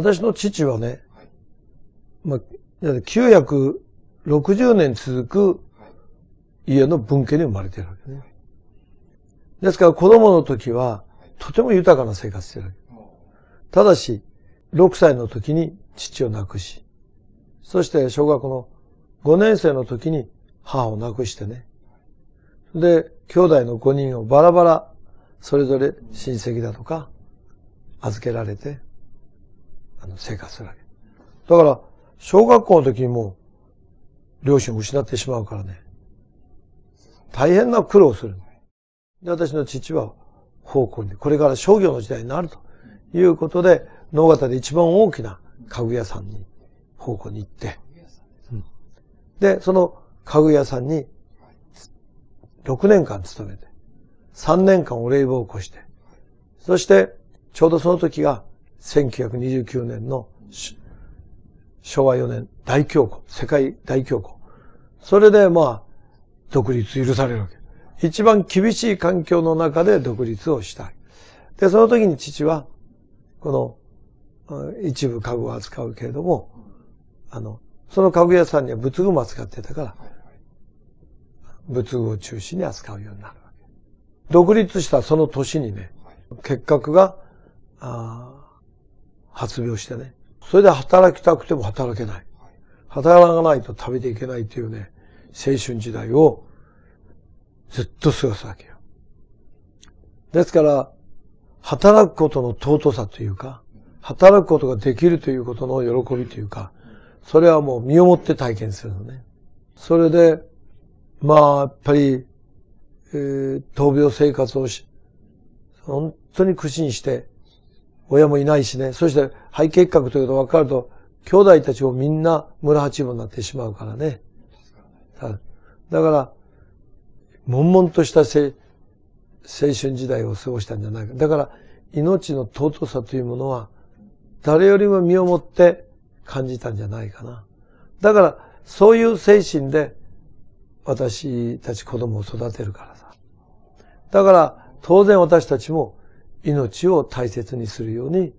私の父はね、まあ、960年続く家の文家に生まれてるわけね。ですから子供の時は、とても豊かな生活してるわけ。ただし、6歳の時に父を亡くし、そして小学校の5年生の時に母を亡くしてね。で、兄弟の5人をバラバラ、それぞれ親戚だとか、預けられて、あの生活するわけ。だから、小学校の時にも、両親を失ってしまうからね、大変な苦労をする。で、私の父は、奉公に、これから商業の時代になるということで、農型で一番大きな家具屋さんに、奉公に行って、うん、で、その家具屋さんに、6年間勤めて、3年間お礼を起こして、そして、ちょうどその時が、1929年の昭和4年大恐慌、世界大恐慌。それでまあ、独立許されるわけ。一番厳しい環境の中で独立をしたい。で、その時に父は、この、一部家具を扱うけれども、あの、その家具屋さんには仏具も扱ってたから、仏具を中心に扱うようになるわけ。独立したその年にね、結核が、あ発病してね。それで働きたくても働けない。働かないと食べていけないというね、青春時代をずっと過ごすわけよ。ですから、働くことの尊さというか、働くことができるということの喜びというか、それはもう身をもって体験するのね。それで、まあ、やっぱり、えー、闘病生活をし、本当に苦心して、親もいないしね、そして肺結核ということが分かると、兄弟たちもみんな村八分になってしまうからね。だから、悶々とした青春時代を過ごしたんじゃないか。だから、命の尊さというものは、誰よりも身をもって感じたんじゃないかな。だから、そういう精神で、私たち子供を育てるからさ。だから、当然私たちも命を大切にするように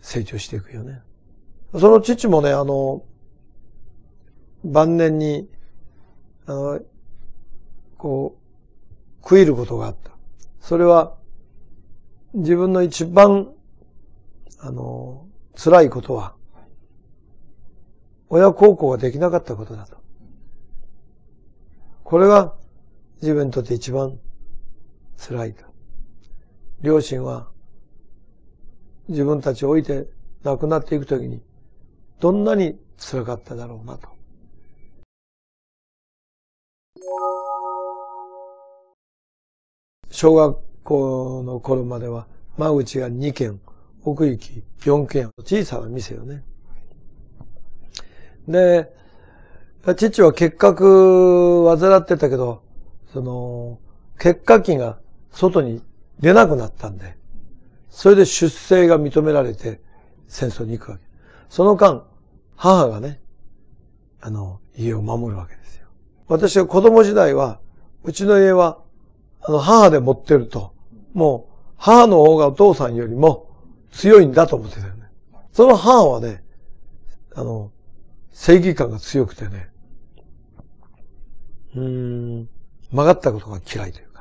成長していくよね。その父もね、あの、晩年に、あの、こう、食いることがあった。それは、自分の一番、あの、辛いことは、親孝行ができなかったことだと。これが自分にとって一番辛いと。両親は自分たちを置いて亡くなっていくときに、どんなに辛かっただろうなと。小学校の頃までは、間口が2軒、奥行き4軒、小さな店よね。で、父は結核患ってたけど、その、結核器が外に出なくなったんで、それで出生が認められて戦争に行くわけ。その間、母がね、あの、家を守るわけですよ。私は子供時代は、うちの家は、あの、母で持ってると、もう、母の方がお父さんよりも強いんだと思ってたよね。その母はね、あの、正義感が強くてね、うーん、曲がったことが嫌いという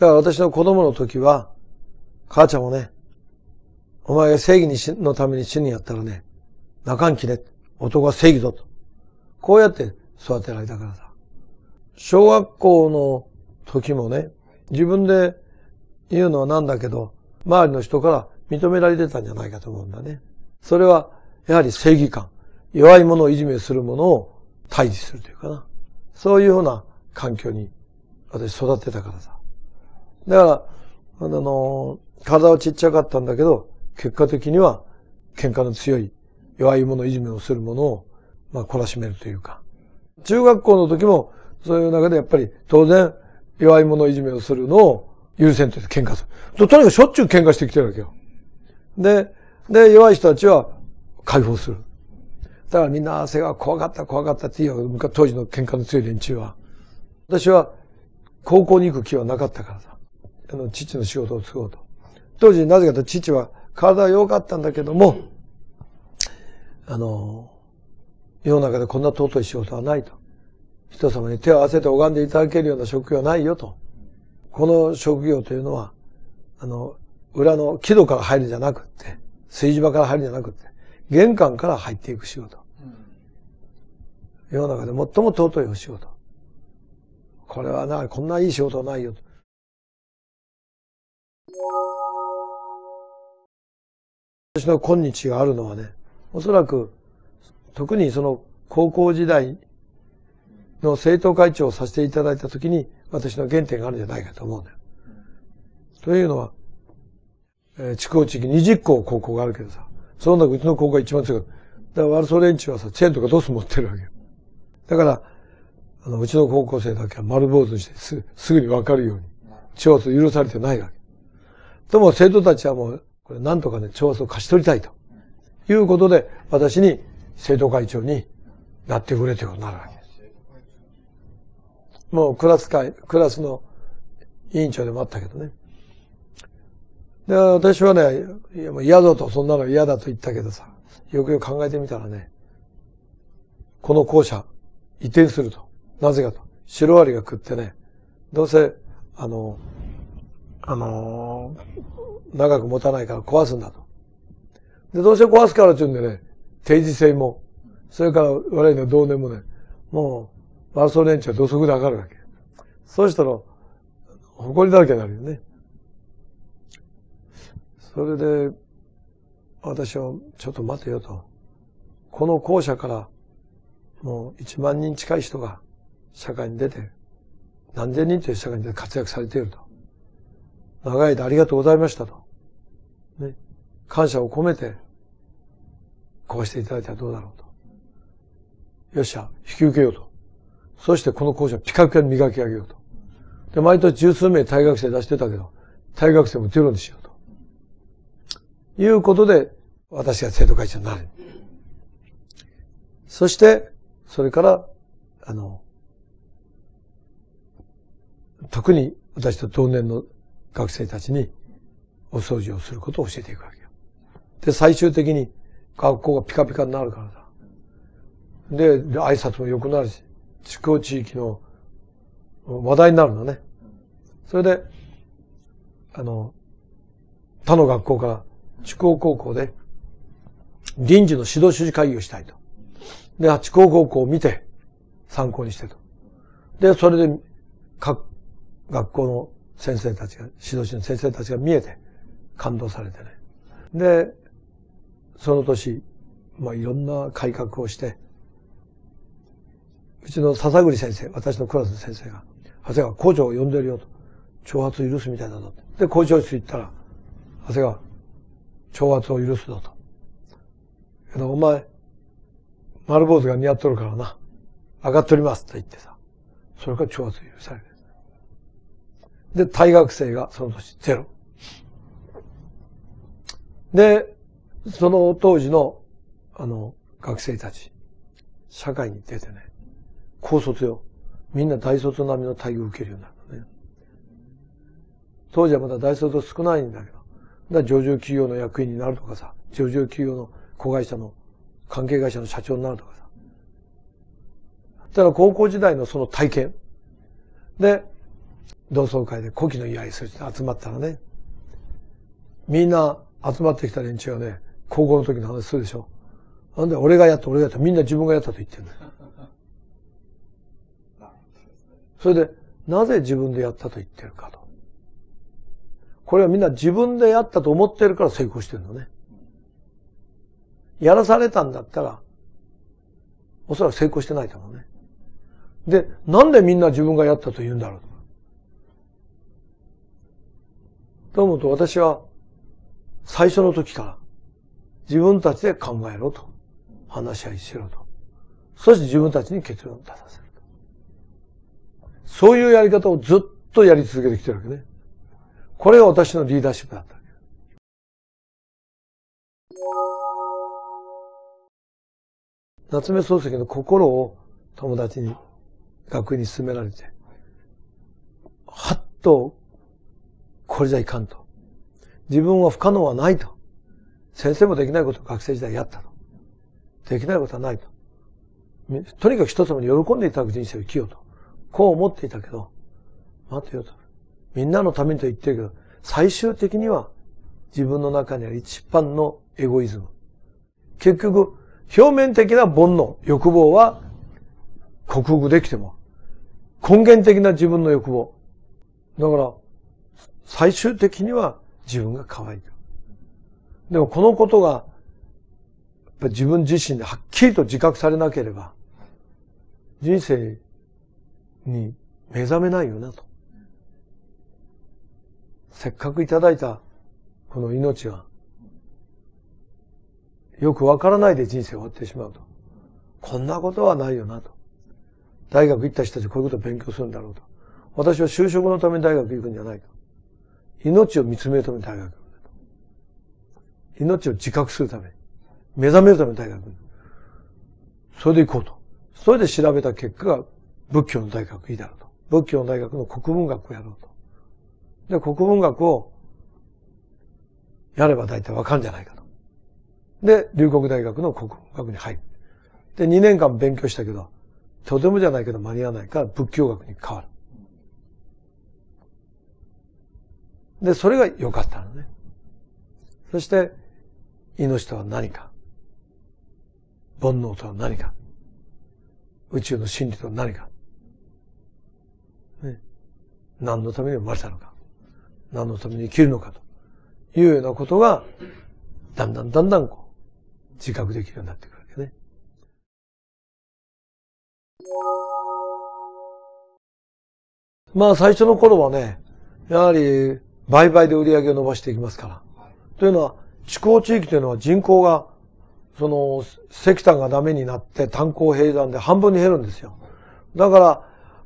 だから私の子供の時は、母ちゃんもね、お前が正義のために死にやったらね、泣かんきね。男は正義ぞと。こうやって育てられたからさ。小学校の時もね、自分で言うのはなんだけど、周りの人から認められてたんじゃないかと思うんだね。それは、やはり正義感。弱い者をいじめする者を退治するというかな。そういうような環境に私育ってたからさ。だから、あの、体はちっちゃかったんだけど、結果的には喧嘩の強い、弱い者、いじめをする者を、まあ、懲らしめるというか。中学校の時も、そういう中でやっぱり当然、弱い者いじめをするのを優先として喧嘩する。ととにかくしょっちゅう喧嘩してきてるわけよ。で、で、弱い人たちは解放する。だからみんな汗が怖かった、怖かったって言うよ。当時の喧嘩の強い連中は。私は高校に行く気はなかったからさ。あの、父の仕事を継ごうと。当時、なぜかと父は体は良かったんだけども、あの、世の中でこんな尊い仕事はないと。人様に手を合わせて拝んでいただけるような職業はないよと。この職業というのは、あの、裏の木戸から入るんじゃなくって、炊事場から入るんじゃなくって、玄関から入っていく仕事。世の中で最も尊いお仕事。これはな、こんないい仕事はないよと。私の今日があるのはね、おそらく、特にその高校時代の政党会長をさせていただいたときに、私の原点があるんじゃないかと思うんだよ。というのは、えー、地方地域20校高校があるけどさ、その中うちの高校が一番強い。だからワルソ連中はさ、チェーンとかドス持ってるわけよ。だから、あの、うちの高校生だけは丸坊主にしてす、すぐにわかるように、地方と許されてないわけ。とも生徒たちはもう、これなんとかね、調査を貸し取りたいということで、私に生徒会長になってくれということになるわけです。もうクラス会、クラスの委員長でもあったけどね。で、私はね、いやもう嫌だと、そんなの嫌だと言ったけどさ、よくよく考えてみたらね、この校舎、移転すると。なぜかと。シロアリが食ってね、どうせ、あの、あのー、長く持たないから壊すんだと。で、どうせ壊すからっていうんでね、定時性も、それから我々の同年もね、もう、バーソー連中は土足で上がるわけ。そうしたら、誇りだらけになるよね。それで、私は、ちょっと待てよと。この校舎から、もう1万人近い人が社会に出て、何千人という社会に出て活躍されていると。長い間ありがとうございましたと。ね。感謝を込めて、こうしていただいたらどうだろうと。よっしゃ、引き受けようと。そしてこの校舎ピカピカに磨き上げようと。で、毎年十数名大学生出してたけど、大学生もゼロにしようと。いうことで、私が生徒会長になる。そして、それから、あの、特に私と同年の学生たちにお掃除をすることを教えていくわけよ。で、最終的に学校がピカピカになるからだ。で、挨拶も良くなるし、地区地域の話題になるのね。それで、あの、他の学校から地高高校で臨時の指導主事会議をしたいと。で、地高高校を見て参考にしてと。で、それで各学校の先生たちが、指導士の先生たちが見えて感動されてね。で、その年、まあ、いろんな改革をして、うちの笹栗先生、私のクラスの先生が、長谷川、校長を呼んでるよと。挑発を許すみたいだぞ。で、校長室行ったら、長谷川、挑発を許すぞと。けど、お前、丸坊主が似合っとるからな。上がっておりますと言ってさ。それから挑発を許される。で、大学生がその年ゼロ。で、その当時の、あの、学生たち、社会に出てね、高卒よ。みんな大卒並みの待遇を受けるようになるのね。当時はまだ大卒少ないんだけど、だ上場企業の役員になるとかさ、上場企業の子会社の、関係会社の社長になるとかさ。だから高校時代のその体験。で、同窓会で古希の祝いする人集まったらね、みんな集まってきた連中はね、高校の時の話するでしょ。なんで俺がやった、俺がやった、みんな自分がやったと言ってるんだよ。それで、なぜ自分でやったと言ってるかと。これはみんな自分でやったと思ってるから成功してるのね。やらされたんだったら、おそらく成功してないと思うね。で、なんでみんな自分がやったと言うんだろうと思うと私は最初の時から自分たちで考えろと。話し合いしろと。そして自分たちに結論を出させると。そういうやり方をずっとやり続けてきてるわけね。これが私のリーダーシップだったわけ。夏目漱石の心を友達に、学に勧められて、はっとこれじゃいかんと。自分は不可能はないと。先生もできないことを学生時代やったと。できないことはないと。とにかく一つもに喜んでいただく人生を生きようと。こう思っていたけど、待てよと。みんなのためにと言ってるけど、最終的には自分の中にある一般のエゴイズム。結局、表面的な煩悩、欲望は克服できても、根源的な自分の欲望。だから、最終的には自分が乾いた。でもこのことが、自分自身ではっきりと自覚されなければ、人生に目覚めないよなと。せっかくいただいたこの命が、よくわからないで人生終わってしまうと。こんなことはないよなと。大学行った人たちこういうことを勉強するんだろうと。私は就職のために大学行くんじゃないと。命を見つめるための大学命を自覚するために、目覚めるための大学それで行こうと。それで調べた結果が仏教の大学いいだろうと。仏教の大学の国文学をやろうと。で、国文学をやれば大体わかるんじゃないかと。で、龍谷大学の国文学に入る。で、2年間勉強したけど、とてもじゃないけど間に合わないから仏教学に変わる。で、それが良かったのね。そして、命とは何か。煩悩とは何か。宇宙の真理とは何か。ね、何のために生まれたのか。何のために生きるのかというようなことが、だんだんだんだんこう、自覚できるようになってくるわけね。まあ最初の頃はね、やはり売買で売り上げを伸ばしていきますから。というのは、地高地域というのは人口が、その、石炭がダメになって炭鉱閉山で半分に減るんですよ。だから、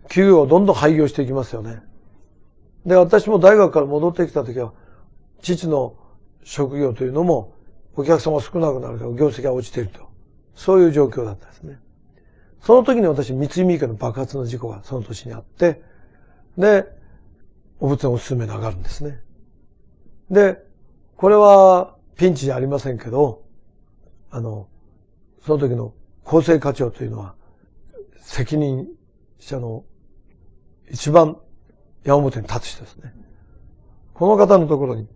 企業をどんどん廃業していきますよね。で、私も大学から戻ってきた時は、父の職業というのも、お客様が少なくなるから業績が落ちていると。そういう状況だったんですね。その時に私、三井三家の爆発の事故がその年にあって、で、お仏壇おすすめながるんですね。で、これはピンチじゃありませんけど、あの、その時の厚生課長というのは、責任者の一番矢面に立つ人ですね。この方のところに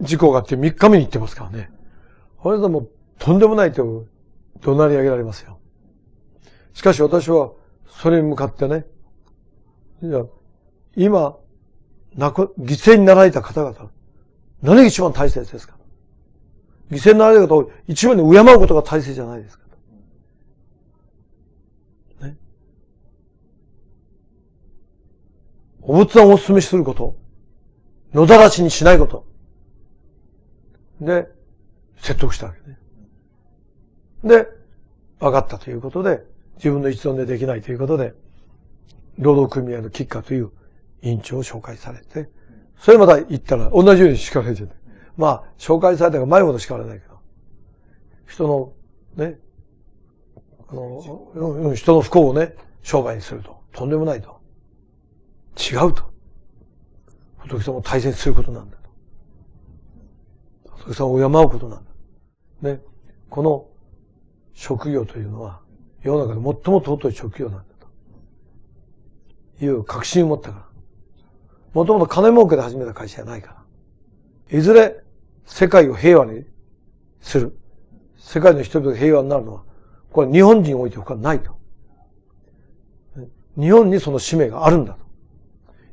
事故があって3日目に行ってますからね。これでもとんでもないと怒鳴り上げられますよ。しかし私はそれに向かってね、じゃあ今、なく、犠牲になられた方々、何が一番大切ですか犠牲になられた方を一番に敬うことが大切じゃないですかね。お仏壇をお勧めすること。野だらしにしないこと。で、説得したわけね。で、分かったということで、自分の一存でできないということで、労働組合の喫下という院長を紹介されて、それまた行ったら同じように叱られてて、まあ、紹介されたが前ほど叱られないけど、人の、ね、あの、人の不幸をね、商売にすると。とんでもないと。違うと。仏様を大切にすることなんだと。仏様を敬うことなんだ。ね。この職業というのは、世の中で最も尊い職業なんだと。いう確信を持ったから。もともと金儲けで始めた会社じゃないから。いずれ世界を平和にする。世界の人々が平和になるのは、これ日本人において他ないと。日本にその使命があるんだ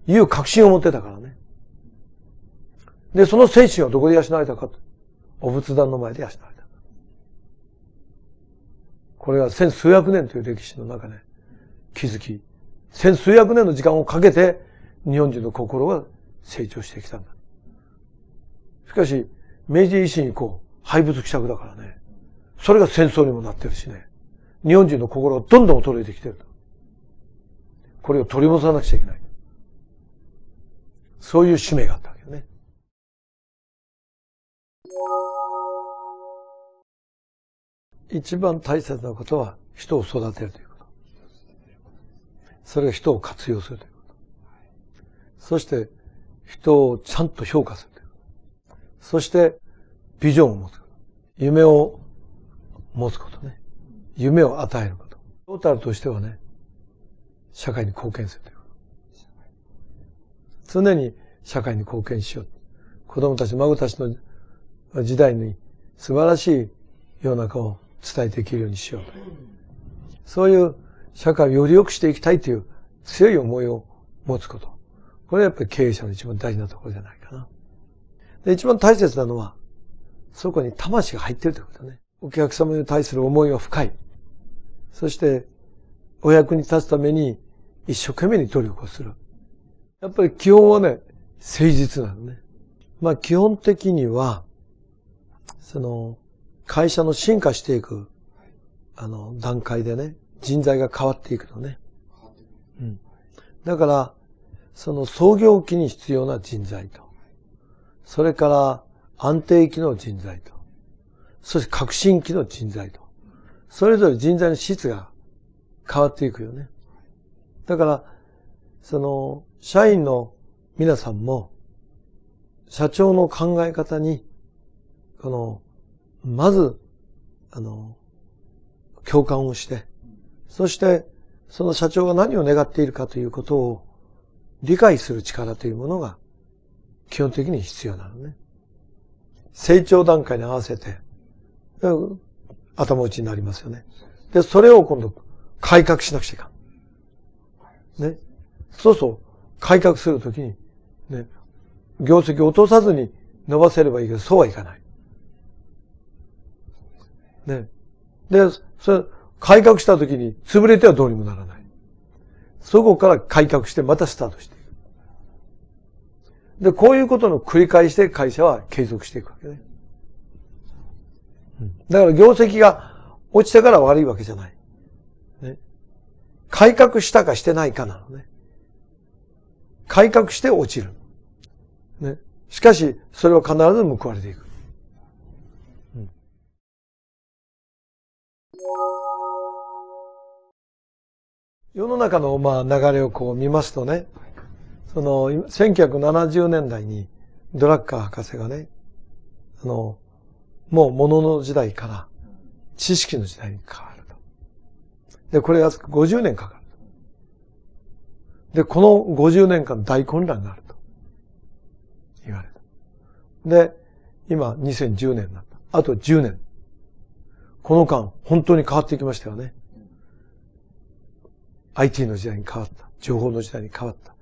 と。いう確信を持ってたからね。で、その精神はどこで養われたかと。お仏壇の前で養われた。これが千数百年という歴史の中で、気づき、千数百年の時間をかけて、日本人の心が成長してきたんだ。しかし、明治維新以降、廃物希釈だからね。それが戦争にもなってるしね。日本人の心がどんどん衰えてきてる。これを取り戻さなくちゃいけない。そういう使命があったわけね。一番大切なことは人を育てるということ。それが人を活用するそして人をちゃんと評価する。そしてビジョンを持つ夢を持つことね。夢を与えること。トータルとしてはね、社会に貢献するということ。常に社会に貢献しよう。子供たち、孫たちの時代に素晴らしい世の中を伝えていけるようにしようとう。そういう社会をより良くしていきたいという強い思いを持つこと。これはやっぱり経営者の一番大事なところじゃないかな。で、一番大切なのは、そこに魂が入ってるということね。お客様に対する思いは深い。そして、お役に立つために一生懸命に努力をする。やっぱり基本はね、誠実なのね。まあ基本的には、その、会社の進化していく、あの、段階でね、人材が変わっていくのね。うん。だから、その創業期に必要な人材と、それから安定期の人材と、そして革新期の人材と、それぞれ人材の質が変わっていくよね。だから、その、社員の皆さんも、社長の考え方に、この、まず、あの、共感をして、そして、その社長が何を願っているかということを理解する力というものが基本的に必要なのね。成長段階に合わせて、頭打ちになりますよね。で、それを今度改革しなくちゃいかん。ね。そうそう、改革するときに、ね、業績を落とさずに伸ばせればいいけど、そうはいかない。ね。で、それ、改革したときに潰れてはどうにもならない。そこから改革してまたスタートしていく。で、こういうことの繰り返しで会社は継続していくわけね。だから業績が落ちてから悪いわけじゃない。ね。改革したかしてないかなのね。改革して落ちる。ね。しかし、それは必ず報われていく。うん、世の中のまあ流れをこう見ますとね、その、1970年代にドラッカー博士がね、あの、もう物の時代から知識の時代に変わると。で、これ約50年かかると。で、この50年間大混乱があると。言われた。で、今2010年になった。あと10年。この間、本当に変わってきましたよね。IT の時代に変わった。情報の時代に変わった。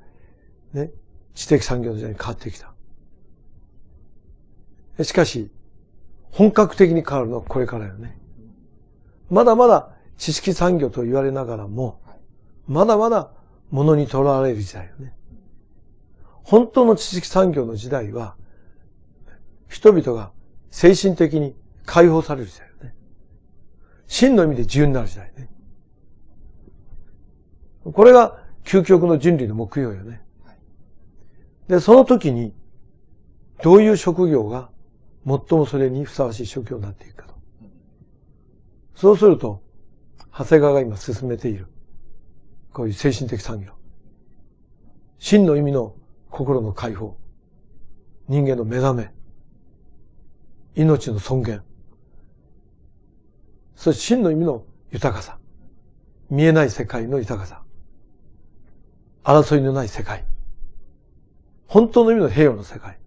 ね。知的産業の時代に変わってきた。しかし、本格的に変わるのはこれからよね。まだまだ知識産業と言われながらも、まだまだ物にとらわれる時代よね。本当の知識産業の時代は、人々が精神的に解放される時代よね。真の意味で自由になる時代ね。これが究極の人類の目標よね。で、その時に、どういう職業が最もそれにふさわしい職業になっていくかと。そうすると、長谷川が今進めている、こういう精神的産業。真の意味の心の解放。人間の目覚め。命の尊厳。そして真の意味の豊かさ。見えない世界の豊かさ。争いのない世界。本当の意味の平和の世界。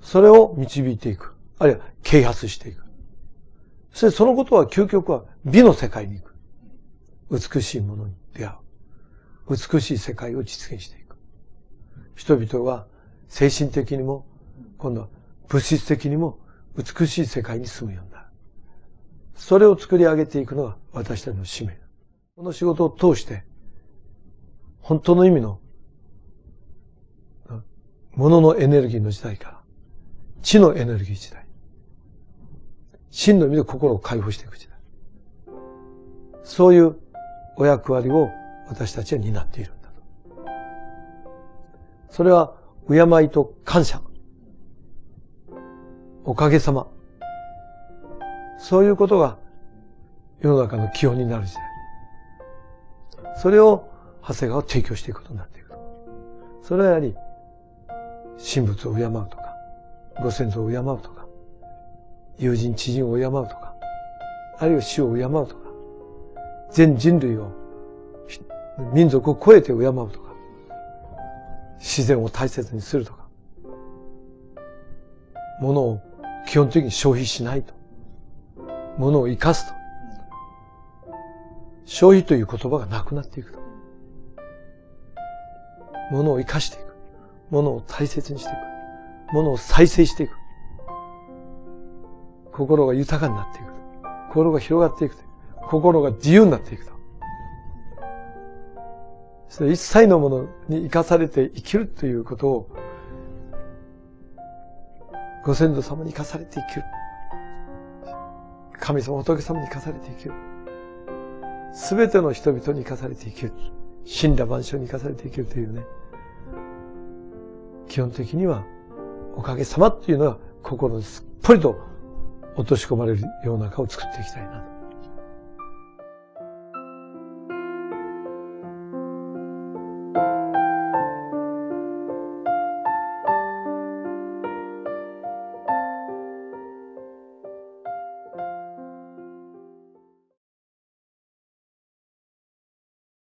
それを導いていく。あるいは啓発していく。そしてそのことは究極は美の世界に行く。美しいものに出会う。美しい世界を実現していく。人々は精神的にも、今度は物質的にも美しい世界に住むようになる。それを作り上げていくのが私たちの使命。この仕事を通して本当の意味の、もののエネルギーの時代から、知のエネルギー時代。真の意味で心を解放していく時代。そういうお役割を私たちは担っているんだと。それは、敬いと感謝。おかげさま。そういうことが世の中の基本になる時代。それを長谷川を提供していくことになっていく。それはやはり、神仏を敬うとか、ご先祖を敬うとか、友人、知人を敬うとか、あるいは死を敬うとか、全人類を、民族を超えて敬うとか、自然を大切にするとか、物を基本的に消費しないと。物を生かすと。消費という言葉がなくなっていくと。ものを生かしていく。ものを大切にしていく。ものを再生していく。心が豊かになっていく。心が広がっていく。心が自由になっていくと。そ一切のものに生かされて生きるということを、ご先祖様に生かされて生きる。神様、仏様に生かされて生きる。すべての人々に生かされて生きる。死んだ万象に生かされていけるというね。基本的には、おかげさまっていうのは心にすっぽりと落とし込まれるような顔を作っていきたいなと。